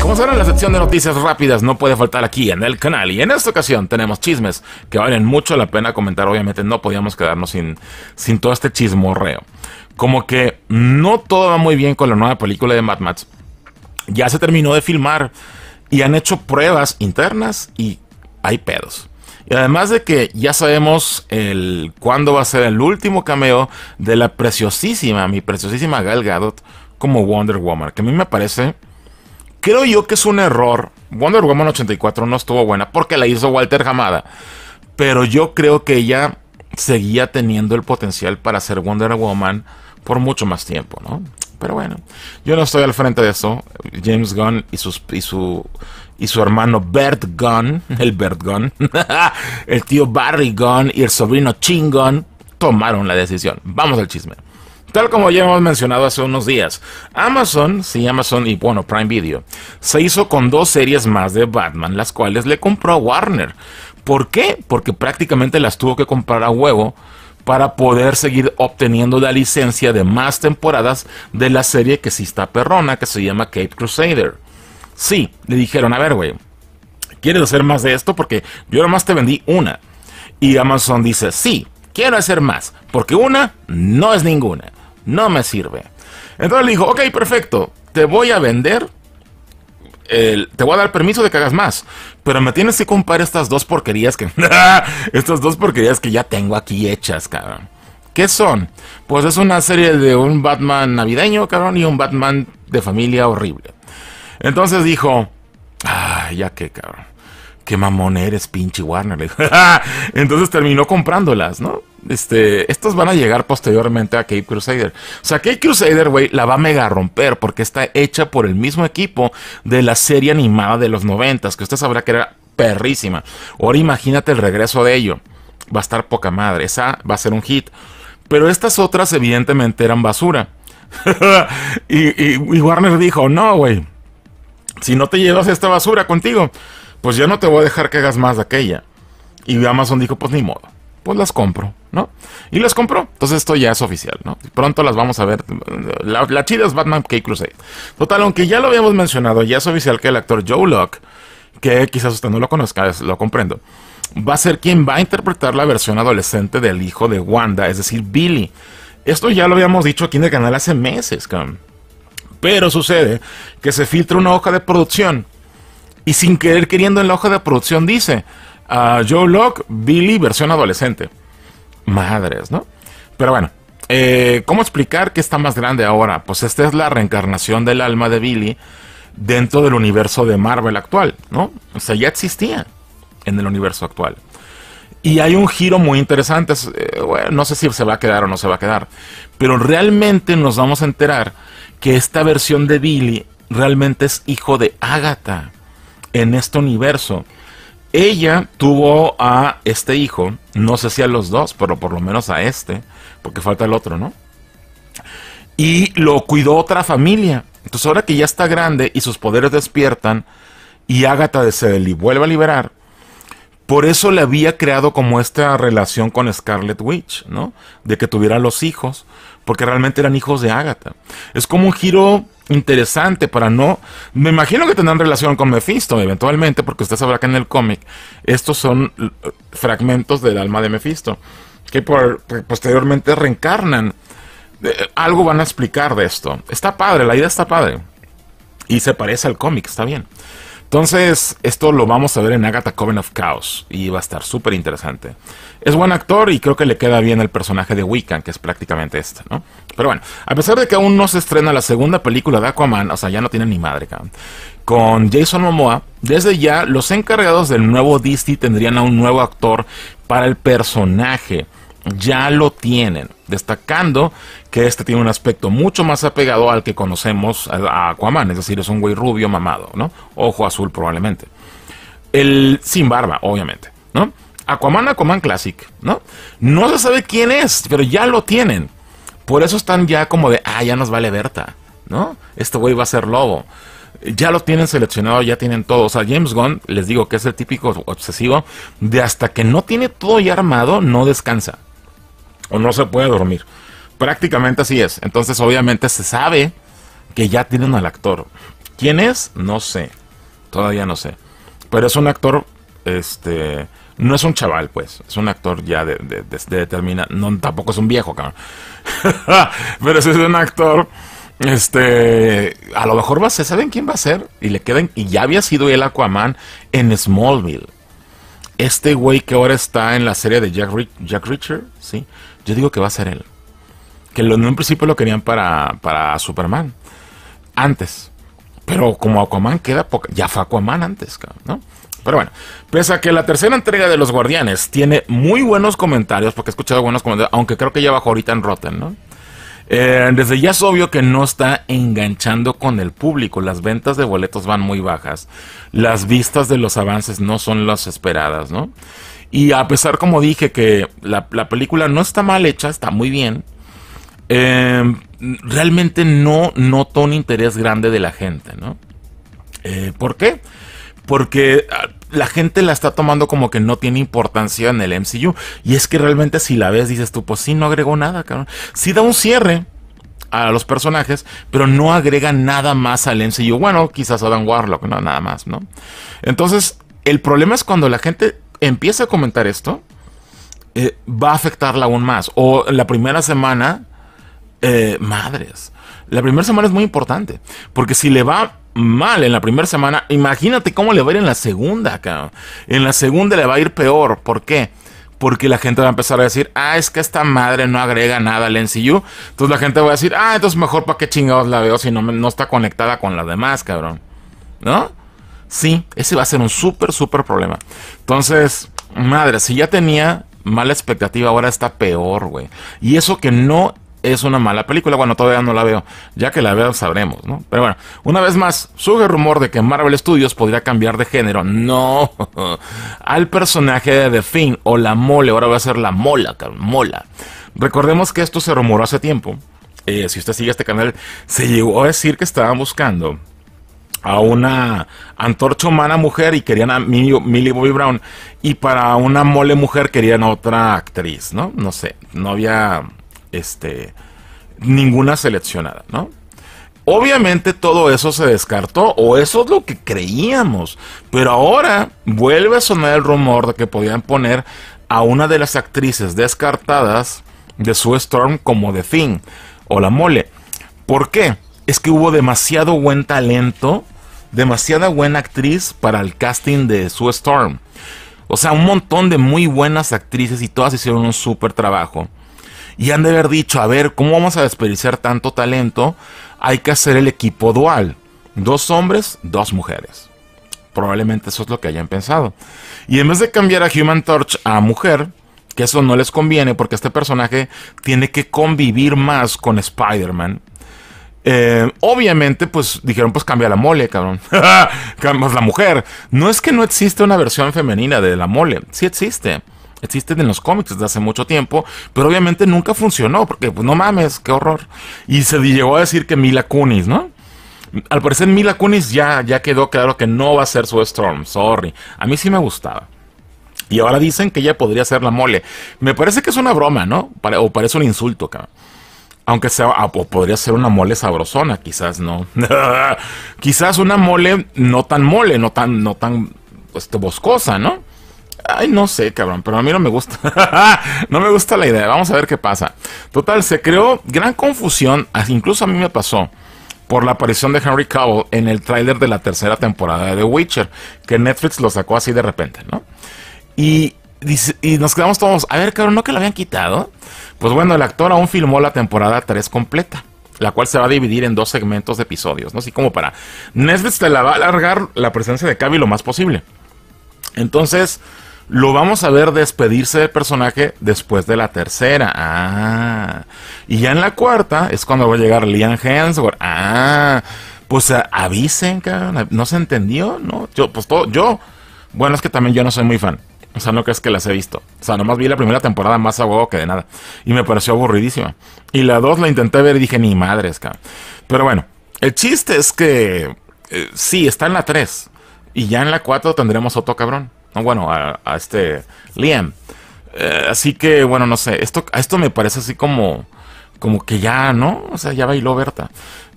Como saben la sección de noticias rápidas, no puede faltar aquí en el canal. Y en esta ocasión tenemos chismes que valen mucho la pena comentar. Obviamente no podíamos quedarnos sin, sin todo este chismorreo. Como que no todo va muy bien con la nueva película de Mad Max. Ya se terminó de filmar y han hecho pruebas internas y hay pedos. Y además de que ya sabemos el cuándo va a ser el último cameo de la preciosísima, mi preciosísima Gal Gadot como Wonder Woman, que a mí me parece creo yo que es un error. Wonder Woman 84 no estuvo buena porque la hizo Walter Hamada, pero yo creo que ella seguía teniendo el potencial para ser Wonder Woman por mucho más tiempo, ¿no? Pero bueno, yo no estoy al frente de eso. James Gunn y, su y su hermano Bert Gunn, el Bert Gunn, el tío Barry Gunn y el sobrino Ching Gunn tomaron la decisión. Vamos al chisme. Tal como ya hemos mencionado hace unos días, Amazon, sí Amazon y bueno, Prime Video, se hizo con dos series más de Batman, las cuales le compró a Warner. ¿Por qué? Porque prácticamente las tuvo que comprar a huevo para poder seguir obteniendo la licencia de más temporadas de la serie que sí está perrona, que se llama Cape Crusader. Sí, le dijeron, a ver, güey, ¿quieres hacer más de esto? Porque yo nomás te vendí una. Y Amazon dice, sí, quiero hacer más, porque una no es ninguna, no me sirve. Entonces le dijo, ok, perfecto, te voy a vender te voy a dar permiso de que hagas más, pero me tienes que comprar estas dos porquerías que estas dos porquerías que ya tengo aquí hechas, cabrón. ¿Qué son? Pues es una serie de un Batman navideño, cabrón, y un Batman de familia horrible. Entonces dijo, ya que, cabrón, qué mamón eres, pinche Warner. Entonces terminó comprándolas, ¿no? Estas estos van a llegar posteriormente a Cape Crusader. O sea, Cape Crusader, güey, la va a mega romper porque está hecha por el mismo equipo de la serie animada de los noventas, que usted sabrá que era perrísima. Ahora imagínate el regreso de ello. Va a estar poca madre, esa va a ser un hit. Pero estas otras evidentemente eran basura. y, Warner dijo, no, güey, si no te llevas esta basura contigo, pues yo no te voy a dejar que hagas más de aquella. Y Amazon dijo, pues ni modo, pues las compro. Y les compró. Entonces esto ya es oficial, Pronto las vamos a ver. La, chida es Batman K Crusade. Total, aunque ya lo habíamos mencionado, ya es oficial que el actor Joe Locke, que quizás usted no lo conozca, lo comprendo, va a ser quien va a interpretar la versión adolescente del hijo de Wanda, es decir, Billy. Esto ya lo habíamos dicho aquí en el canal hace meses, Pero sucede que se filtra una hoja de producción y sin querer queriendo en la hoja de producción dice ah, Joe Locke, Billy versión adolescente madres, ¿no? Pero bueno, eh, ¿cómo explicar que está más grande ahora? Pues esta es la reencarnación del alma de Billy dentro del universo de Marvel actual, ¿no? O sea, ya existía en el universo actual. Y hay un giro muy interesante, eh, no sé si se va a quedar o no se va a quedar, pero realmente nos vamos a enterar que esta versión de Billy realmente es hijo de Agatha en este universo. Ella tuvo a este hijo, no sé si a los dos, pero por lo menos a este, porque falta el otro, ¿no? Y lo cuidó otra familia. Entonces ahora que ya está grande y sus poderes despiertan y Agatha se vuelve a liberar, por eso le había creado como esta relación con Scarlet Witch, ¿no? De que tuviera los hijos, porque realmente eran hijos de Ágata. Es como un giro interesante para no... Me imagino que tendrán relación con Mephisto eventualmente, porque usted sabrá que en el cómic estos son eh, fragmentos del alma de Mephisto, que pues, posteriormente reencarnan. Eh, algo van a explicar de esto. Está padre, la idea está padre. Y se parece al cómic, está bien. Entonces, esto lo vamos a ver en Agatha Coven of Chaos y va a estar súper interesante. Es buen actor y creo que le queda bien el personaje de Wiccan, que es prácticamente este, ¿no? Pero bueno, a pesar de que aún no se estrena la segunda película de Aquaman, o sea, ya no tiene ni madre, Con Jason Momoa, desde ya los encargados del nuevo Disney tendrían a un nuevo actor para el personaje ya lo tienen, destacando que este tiene un aspecto mucho más apegado al que conocemos a Aquaman, es decir, es un güey rubio mamado, ¿no? Ojo azul probablemente. El sin barba, obviamente, ¿no? Aquaman, Aquaman Classic, ¿no? No se sabe quién es, pero ya lo tienen. Por eso están ya como de, ah, ya nos vale Berta, ¿no? Este güey va a ser lobo. Ya lo tienen seleccionado, ya tienen todo. O sea, James Gunn, les digo que es el típico obsesivo de hasta que no tiene todo ya armado, no descansa o no se puede dormir. Prácticamente así es. Entonces, obviamente, se sabe que ya tienen al actor. ¿Quién es? No sé. Todavía no sé. Pero es un actor, este, no es un chaval, pues. Es un actor ya de, de, no, tampoco es un viejo, cabrón. Pero es un actor, este, a lo mejor va a ser, ¿saben quién va a ser? Y le quedan, y ya había sido el Aquaman en Smallville. Este güey que ahora está en la serie de Jack, Jack ¿sí? Yo digo que va a ser él. Que en un principio lo querían para, Superman. Antes. Pero como Aquaman queda poca. Ya fue Aquaman antes, ¿no? Pero bueno, pese a que la tercera entrega de Los Guardianes tiene muy buenos comentarios, porque he escuchado buenos comentarios, aunque creo que ya bajó ahorita en Rotten, ¿no? Eh, desde ya es obvio que no está enganchando con el público. Las ventas de boletos van muy bajas. Las vistas de los avances no son las esperadas, ¿no? Y a pesar, como dije, que la, película no está mal hecha, está muy bien, em, realmente no notó un interés grande de la gente, ¿no? Eh, ¿Por qué? Porque ah, la gente la está tomando como que no tiene importancia en el MCU. Y es que realmente si la ves, dices tú, pues sí, no agregó nada, cabrón. Sí da un cierre, a los personajes, pero no agrega nada más al MCU. Bueno, quizás a Dan Warlock, no, nada más, ¿no? Entonces, el problema es cuando la gente Empieza a comentar esto, eh, va a afectarla aún más. O la primera semana, eh, madres. La primera semana es muy importante. Porque si le va mal en la primera semana, imagínate cómo le va a ir en la segunda, cabrón. En la segunda le va a ir peor. ¿Por qué? Porque la gente va a empezar a decir, ah, es que esta madre no agrega nada al NCU. Entonces la gente va a decir, ah, entonces mejor para qué chingados la veo si no, no está conectada con las demás, cabrón. ¿No? Sí, ese va a ser un súper, súper problema. Entonces, madre, si ya tenía mala expectativa, ahora está peor, güey. Y eso que no es una mala película. Bueno, todavía no la veo. Ya que la veo sabremos, ¿no? Pero bueno, una vez más, surge rumor de que Marvel Studios podría cambiar de género. No. Al personaje de The Finn o la mole. Ahora va a ser la mola, mola. Recordemos que esto se rumoró hace tiempo. Eh, si usted sigue este canal, se llegó a decir que estaban buscando a una antorcha humana mujer y querían a Millie Bobby Brown. Y para una mole mujer querían a otra actriz, ¿no? No sé, no había este, ninguna seleccionada, ¿no? Obviamente todo eso se descartó, o eso es lo que creíamos. Pero ahora vuelve a sonar el rumor de que podían poner a una de las actrices descartadas de Sue Storm como The Thing o La Mole. ¿Por qué? Es que hubo demasiado buen talento demasiada buena actriz para el casting de Sue Storm. O sea, un montón de muy buenas actrices y todas hicieron un súper trabajo. Y han de haber dicho, a ver, ¿cómo vamos a desperdiciar tanto talento? Hay que hacer el equipo dual. Dos hombres, dos mujeres. Probablemente eso es lo que hayan pensado. Y en vez de cambiar a Human Torch a mujer, que eso no les conviene porque este personaje tiene que convivir más con Spider-Man, eh, obviamente, pues dijeron, pues cambia la mole, cabrón. la mujer. No es que no existe una versión femenina de la mole, sí existe. Existe en los cómics desde hace mucho tiempo, pero obviamente nunca funcionó, porque pues no mames, qué horror. Y se llegó a decir que Mila Kunis, ¿no? Al parecer Mila Kunis ya, ya quedó claro que no va a ser su Storm, sorry. A mí sí me gustaba. Y ahora dicen que ella podría ser la mole. Me parece que es una broma, ¿no? o parece un insulto, cabrón. Aunque sea, ah, o podría ser una mole sabrosona, quizás no. quizás una mole no tan mole, no tan, no tan este, boscosa, ¿no? Ay, no sé, cabrón, pero a mí no me gusta. no me gusta la idea. Vamos a ver qué pasa. Total, se creó gran confusión, incluso a mí me pasó, por la aparición de Henry Cowell en el tráiler de la tercera temporada de The Witcher, que Netflix lo sacó así de repente, ¿no? Y, y, nos quedamos todos, a ver, cabrón, ¿no que lo habían quitado? Pues bueno, el actor aún filmó la temporada 3 completa, la cual se va a dividir en dos segmentos de episodios, ¿no? Así como para... Netflix se la va a alargar la presencia de Cavi lo más posible. Entonces, lo vamos a ver despedirse del personaje después de la tercera. Ah. Y ya en la cuarta es cuando va a llegar Liam Hemsworth. Ah. Pues eh, avisen, cabrón. ¿No se entendió? No. Yo, pues todo, yo. Bueno, es que también yo no soy muy fan. O sea, no crees que las he visto. O sea, nomás vi la primera temporada más a huevo que de nada. Y me pareció aburridísima. Y la dos la intenté ver y dije, ni madres, cabrón. Pero bueno, el chiste es que eh, sí, está en la 3. Y ya en la 4 tendremos otro cabrón. No, bueno, a, este Liam. Eh, así que, bueno, no sé. Esto, esto me parece así como como que ya, ¿no? O sea, ya bailó Berta.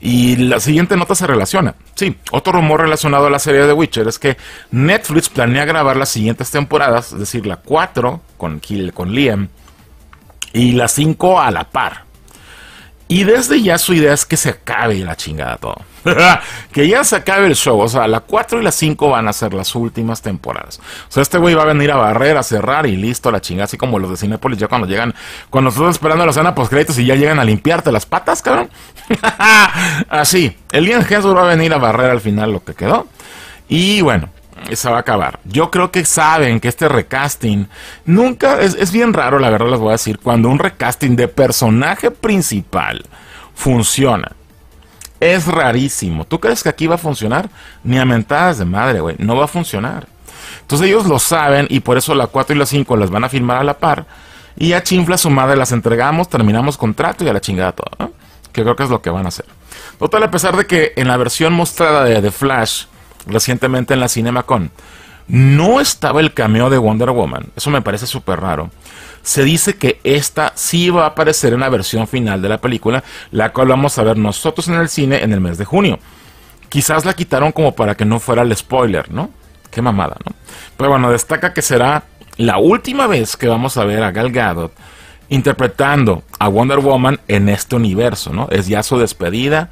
Y la siguiente nota se relaciona. Sí, otro rumor relacionado a la serie de Witcher es que Netflix planea grabar las siguientes temporadas, es decir, la 4 con, con Liam y la 5 a la par. Y desde ya su idea es que se acabe la chingada todo. que ya se acabe el show. O sea, la 4 y la 5 van a ser las últimas temporadas. O sea, este güey va a venir a barrer, a cerrar y listo, la chingada. Así como los de Cinepolis ya cuando llegan, cuando estás esperando la cena post créditos y ya llegan a limpiarte las patas, cabrón. Así, el bien Jesús va a venir a barrer al final lo que quedó. Y bueno, esa va a acabar. Yo creo que saben que este recasting nunca es, bien raro, la verdad les voy a decir, cuando un recasting de personaje principal funciona. Es rarísimo. ¿Tú crees que aquí va a funcionar? Ni a mentadas de madre, güey. No va a funcionar. Entonces ellos lo saben y por eso la 4 y la 5 las van a filmar a la par. Y a chinfla su madre las entregamos, terminamos contrato y a la chingada todo. Que creo que es lo que van a hacer. Total, a pesar de que en la versión mostrada de The Flash recientemente en la CinemaCon. No estaba el cameo de Wonder Woman, eso me parece súper raro. Se dice que esta sí va a aparecer en la versión final de la película, la cual vamos a ver nosotros en el cine en el mes de junio. Quizás la quitaron como para que no fuera el spoiler, ¿no? Qué mamada, ¿no? Pero bueno, destaca que será la última vez que vamos a ver a Gal Gadot interpretando a Wonder Woman en este universo, ¿no? Es ya su despedida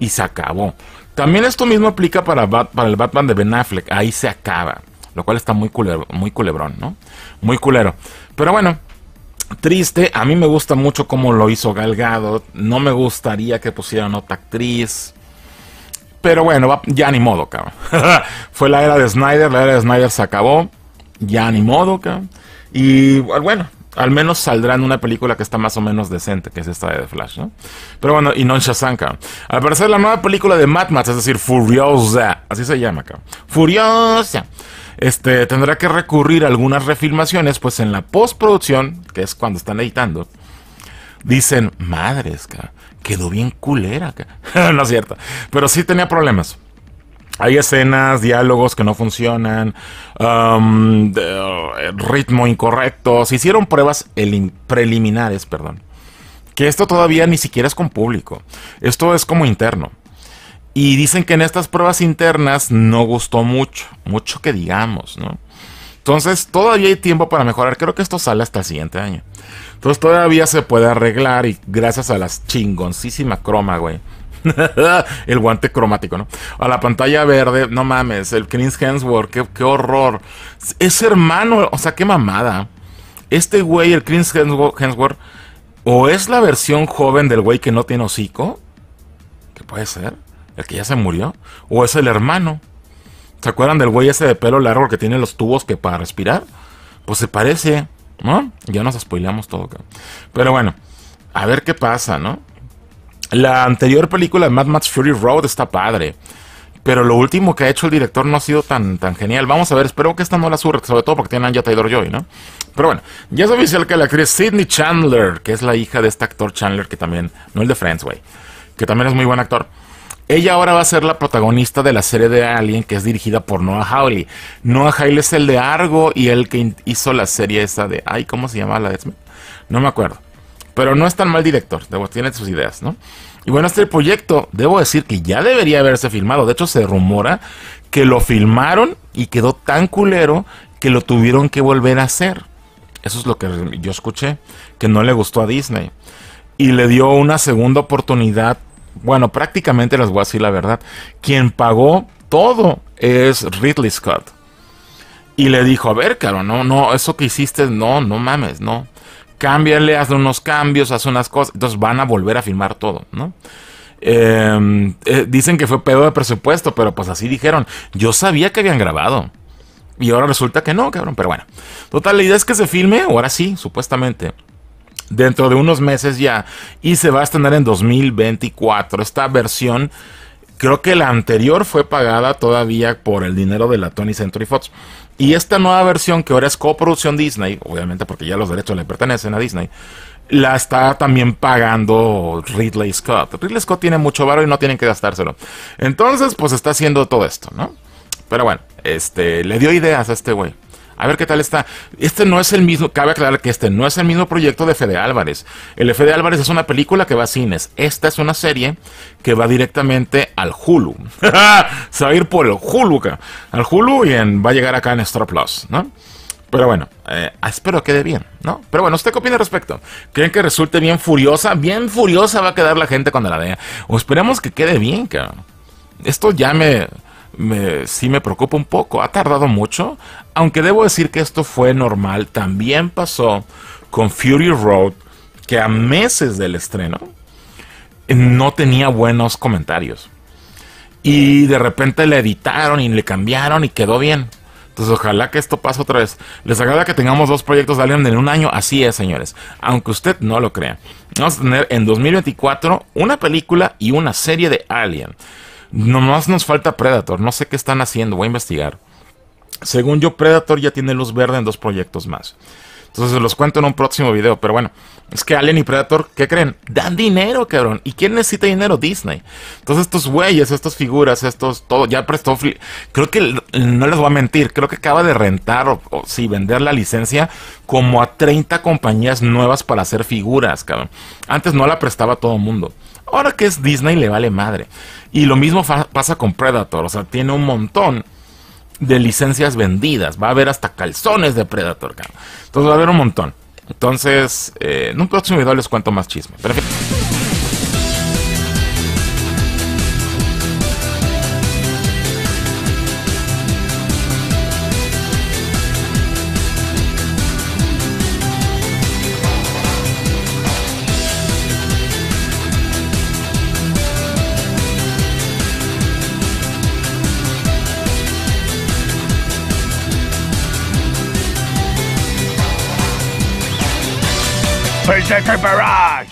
y se acabó. También esto mismo aplica para, el Batman de Ben Affleck. Ahí se acaba. Lo cual está muy, muy culebrón, ¿no? Muy culero. Pero bueno, triste. A mí me gusta mucho cómo lo hizo Galgado. No me gustaría que pusieran otra actriz. Pero bueno, ya ni modo, cabrón. Fue la era de Snyder, la era de Snyder se acabó. Ya ni modo, cabrón. Y bueno, al menos saldrán una película que está más o menos decente, que es esta de The Flash, ¿no? Pero bueno, y non Shazanka. Al parecer la nueva película de Mad Max, es decir, Furiosa, así se llama acá. Furiosa. Este tendrá que recurrir a algunas refilmaciones, pues en la postproducción, que es cuando están editando, dicen, madres, quedó bien culera, no es cierto, pero sí tenía problemas. Hay escenas, diálogos que no funcionan, um, uh, ritmo incorrecto. Se hicieron pruebas preliminares, perdón. Que esto todavía ni siquiera es con público. Esto es como interno. Y dicen que en estas pruebas internas no gustó mucho. Mucho que digamos, ¿no? Entonces todavía hay tiempo para mejorar. Creo que esto sale hasta el siguiente año. Entonces todavía se puede arreglar y gracias a las chingoncísima croma, güey el guante cromático, ¿no? A la pantalla verde, no mames, el Chris Hensworth, qué, horror. Es hermano, o sea, qué mamada. Este güey, el Chris Hensworth, o es la versión joven del güey que no tiene hocico, que puede ser, el que ya se murió, o es el hermano. ¿Se acuerdan del güey ese de pelo largo que tiene los tubos que para respirar? Pues se parece, ¿no? Ya nos spoileamos todo, Pero bueno, a ver qué pasa, ¿no? La anterior película de Mad Max Fury Road está padre. Pero lo último que ha hecho el director no ha sido tan, tan genial. Vamos a ver, espero que esta no la surra, sobre todo porque tiene a Taylor Joy, ¿no? Pero bueno, ya es oficial que la actriz Sidney Chandler, que es la hija de este actor Chandler, que también, no el de Friends, güey, que también es muy buen actor. Ella ahora va a ser la protagonista de la serie de Alien que es dirigida por Noah Hawley. Noah Hawley es el de Argo y el que hizo la serie esa de. Ay, ¿cómo se llamaba la de No me acuerdo. Pero no es tan mal director, tiene sus ideas, ¿no? Y bueno, este proyecto, debo decir que ya debería haberse filmado. De hecho, se rumora que lo filmaron y quedó tan culero que lo tuvieron que volver a hacer. Eso es lo que yo escuché, que no le gustó a Disney. Y le dio una segunda oportunidad. Bueno, prácticamente las voy a decir la verdad. Quien pagó todo es Ridley Scott. Y le dijo, a ver, caro, no, no, eso que hiciste, no, no mames, no cámbiale, haz unos cambios, haz unas cosas. Entonces van a volver a filmar todo, ¿no? Em, eh, dicen que fue pedo de presupuesto, pero pues así dijeron. Yo sabía que habían grabado. Y ahora resulta que no, cabrón. Pero bueno. Total, la idea es que se filme, ahora sí, supuestamente. Dentro de unos meses ya. Y se va a estrenar en 2024. Esta versión Creo que la anterior fue pagada todavía por el dinero de la Tony Century Fox. Y esta nueva versión, que ahora es coproducción Disney, obviamente porque ya los derechos le pertenecen a Disney, la está también pagando Ridley Scott. Ridley Scott tiene mucho varo y no tienen que gastárselo. Entonces, pues está haciendo todo esto, ¿no? Pero bueno, este, le dio ideas a este güey. A ver qué tal está. Este no es el mismo, cabe aclarar que este no es el mismo proyecto de Fede Álvarez. El Fede Álvarez es una película que va a cines. Esta es una serie que va directamente al Hulu. Se va a ir por el Hulu, al Hulu y va a llegar acá en Star Plus, ¿no? Pero bueno, eh, espero quede bien, ¿no? Pero bueno, ¿usted qué opina al respecto? ¿Creen que resulte bien furiosa? Bien furiosa va a quedar la gente cuando la vea. O esperemos que quede bien, cabrón. Esto ya me si sí me preocupa un poco. Ha tardado mucho, aunque debo decir que esto fue normal. También pasó con Fury Road, que a meses del estreno no tenía buenos comentarios. Y de repente le editaron y le cambiaron y quedó bien. Entonces ojalá que esto pase otra vez. Les agrada que tengamos dos proyectos de Alien en un año. Así es, señores. Aunque usted no lo crea. Vamos a tener en 2024 una película y una serie de Alien. Nomás nos falta Predator. No sé qué están haciendo. Voy a investigar. Según yo, Predator ya tiene luz verde en dos proyectos más. Entonces los cuento en un próximo video. Pero bueno, es que Alien y Predator, ¿qué creen? Dan dinero, cabrón. ¿Y quién necesita dinero? Disney. Entonces estos güeyes, estas figuras, estos, todo, ya prestó... Creo que, no les voy a mentir, creo que acaba de rentar o, si sí, vender la licencia como a 30 compañías nuevas para hacer figuras, cabrón. Antes no la prestaba todo el mundo. Ahora que es Disney le vale madre. Y lo mismo pasa con Predator, o sea, tiene un montón de licencias vendidas. Va a haber hasta calzones de Predator, cara. Entonces va a haber un montón. Entonces, eh, en un próximo video les cuento más chisme. Perfecto. Electric Barrage!